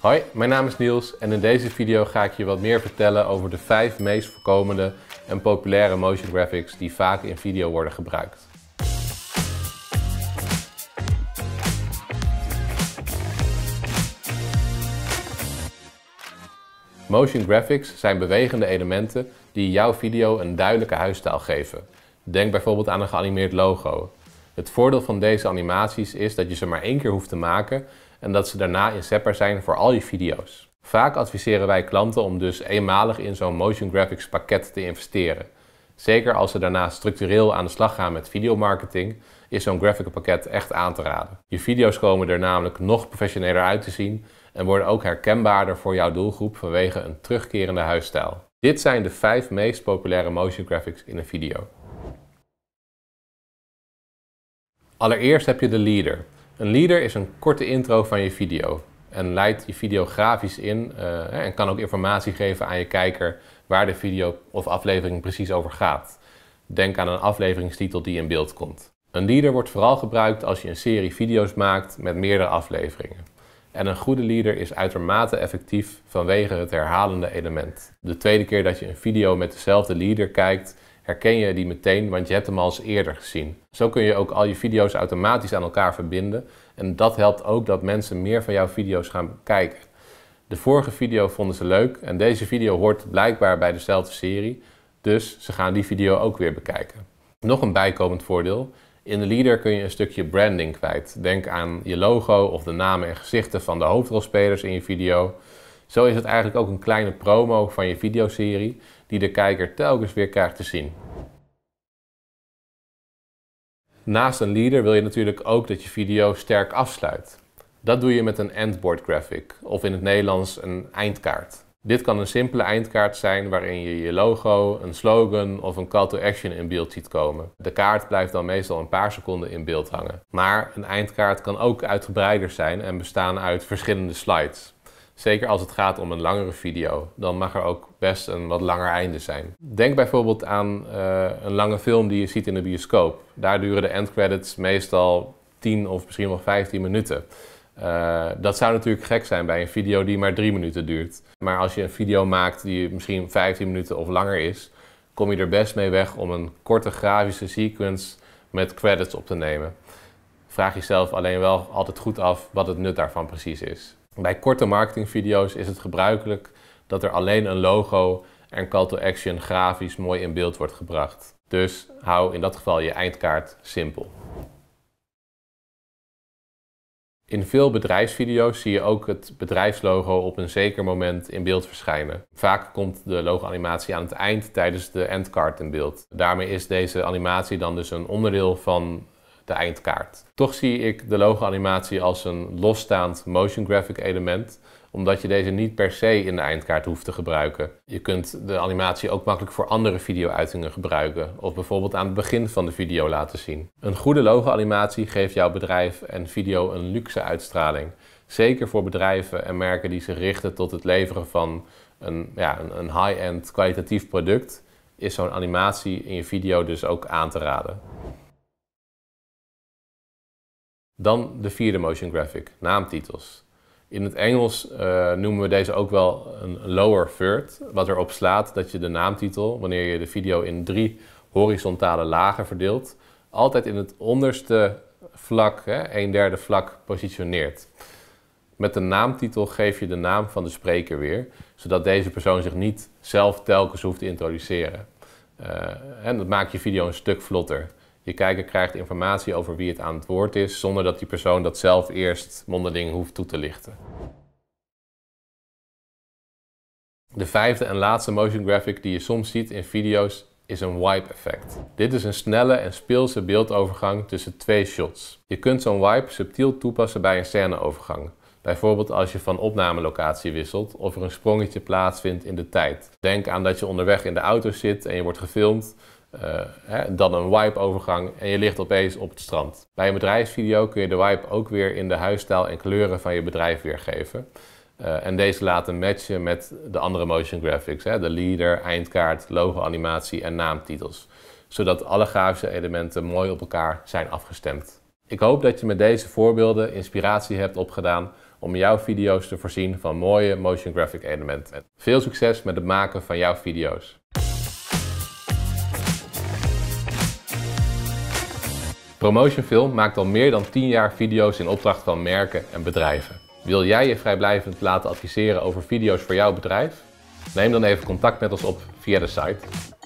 Hoi, mijn naam is Niels en in deze video ga ik je wat meer vertellen over de vijf meest voorkomende en populaire motion graphics die vaak in video worden gebruikt. Motion graphics zijn bewegende elementen die jouw video een duidelijke huisstijl geven. Denk bijvoorbeeld aan een geanimeerd logo. Het voordeel van deze animaties is dat je ze maar één keer hoeft te maken en dat ze daarna inzetbaar zijn voor al je video's. Vaak adviseren wij klanten om dus eenmalig in zo'n motion graphics pakket te investeren. Zeker als ze daarna structureel aan de slag gaan met videomarketing, is zo'n graphic pakket echt aan te raden. Je video's komen er namelijk nog professioneler uit te zien en worden ook herkenbaarder voor jouw doelgroep vanwege een terugkerende huisstijl. Dit zijn de vijf meest populaire motion graphics in een video. Allereerst heb je de leader. Een leader is een korte intro van je video en leidt je video grafisch in eh, en kan ook informatie geven aan je kijker waar de video of aflevering precies over gaat. Denk aan een afleveringstitel die in beeld komt. Een leader wordt vooral gebruikt als je een serie video's maakt met meerdere afleveringen. En een goede leader is uitermate effectief vanwege het herhalende element. De tweede keer dat je een video met dezelfde leader kijkt, herken je die meteen, want je hebt hem al eens eerder gezien. Zo kun je ook al je video's automatisch aan elkaar verbinden en dat helpt ook dat mensen meer van jouw video's gaan kijken. De vorige video vonden ze leuk en deze video hoort blijkbaar bij dezelfde serie, dus ze gaan die video ook weer bekijken. Nog een bijkomend voordeel. In de leader kun je een stukje branding kwijt. Denk aan je logo of de namen en gezichten van de hoofdrolspelers in je video. Zo is het eigenlijk ook een kleine promo van je videoserie die de kijker telkens weer krijgt te zien. Naast een leader wil je natuurlijk ook dat je video sterk afsluit. Dat doe je met een endboard graphic, of in het Nederlands een eindkaart. Dit kan een simpele eindkaart zijn waarin je je logo, een slogan of een call to action in beeld ziet komen. De kaart blijft dan meestal een paar seconden in beeld hangen. Maar een eindkaart kan ook uitgebreider zijn en bestaan uit verschillende slides. Zeker als het gaat om een langere video, dan mag er ook best een wat langer einde zijn. Denk bijvoorbeeld aan eh, een lange film die je ziet in de bioscoop. Daar duren de endcredits meestal 10 of misschien wel 15 minuten. Eh, dat zou natuurlijk gek zijn bij een video die maar 3 minuten duurt. Maar als je een video maakt die misschien 15 minuten of langer is, kom je er best mee weg om een korte grafische sequence met credits op te nemen. Vraag jezelf alleen wel altijd goed af wat het nut daarvan precies is. Bij korte marketingvideo's is het gebruikelijk dat er alleen een logo en call to action grafisch mooi in beeld wordt gebracht. Dus hou in dat geval je eindkaart simpel. In veel bedrijfsvideo's zie je ook het bedrijfslogo op een zeker moment in beeld verschijnen. Vaak komt de logoanimatie aan het eind tijdens de endcard in beeld. Daarmee is deze animatie dan dus een onderdeel van de eindkaart. Toch zie ik de logo-animatie als een losstaand motion graphic element, omdat je deze niet per se in de eindkaart hoeft te gebruiken. Je kunt de animatie ook makkelijk voor andere video-uitingen gebruiken, of bijvoorbeeld aan het begin van de video laten zien. Een goede logo-animatie geeft jouw bedrijf en video een luxe uitstraling. Zeker voor bedrijven en merken die zich richten tot het leveren van een, ja, een high-end kwalitatief product, is zo'n animatie in je video dus ook aan te raden. Dan de vierde motion graphic, naamtitels. In het Engels eh, noemen we deze ook wel een lower third, wat erop slaat dat je de naamtitel, wanneer je de video in drie horizontale lagen verdeelt, altijd in het onderste vlak, hè, een derde vlak, positioneert. Met de naamtitel geef je de naam van de spreker weer, zodat deze persoon zich niet zelf telkens hoeft te introduceren. Eh, en dat maakt je video een stuk vlotter. Je kijker krijgt informatie over wie het aan het woord is, zonder dat die persoon dat zelf eerst mondeling hoeft toe te lichten. De vijfde en laatste motion graphic die je soms ziet in video's is een wipe effect. Dit is een snelle en speelse beeldovergang tussen twee shots. Je kunt zo'n wipe subtiel toepassen bij een scèneovergang. Bijvoorbeeld als je van opnamelocatie wisselt of er een sprongetje plaatsvindt in de tijd. Denk aan dat je onderweg in de auto zit en je wordt gefilmd, eh, hè, dan een wipe-overgang en je ligt opeens op het strand. Bij een bedrijfsvideo kun je de wipe ook weer in de huisstijl en kleuren van je bedrijf weergeven. Eh, en deze laten matchen met de andere motion graphics, hè, de leader, eindkaart, logo-animatie en naamtitels. Zodat alle grafische elementen mooi op elkaar zijn afgestemd. Ik hoop dat je met deze voorbeelden inspiratie hebt opgedaan om jouw video's te voorzien van mooie motion graphic elementen. Veel succes met het maken van jouw video's! Promotionfilm maakt al meer dan 10 jaar video's in opdracht van merken en bedrijven. Wil jij je vrijblijvend laten adviseren over video's voor jouw bedrijf? Neem dan even contact met ons op via de site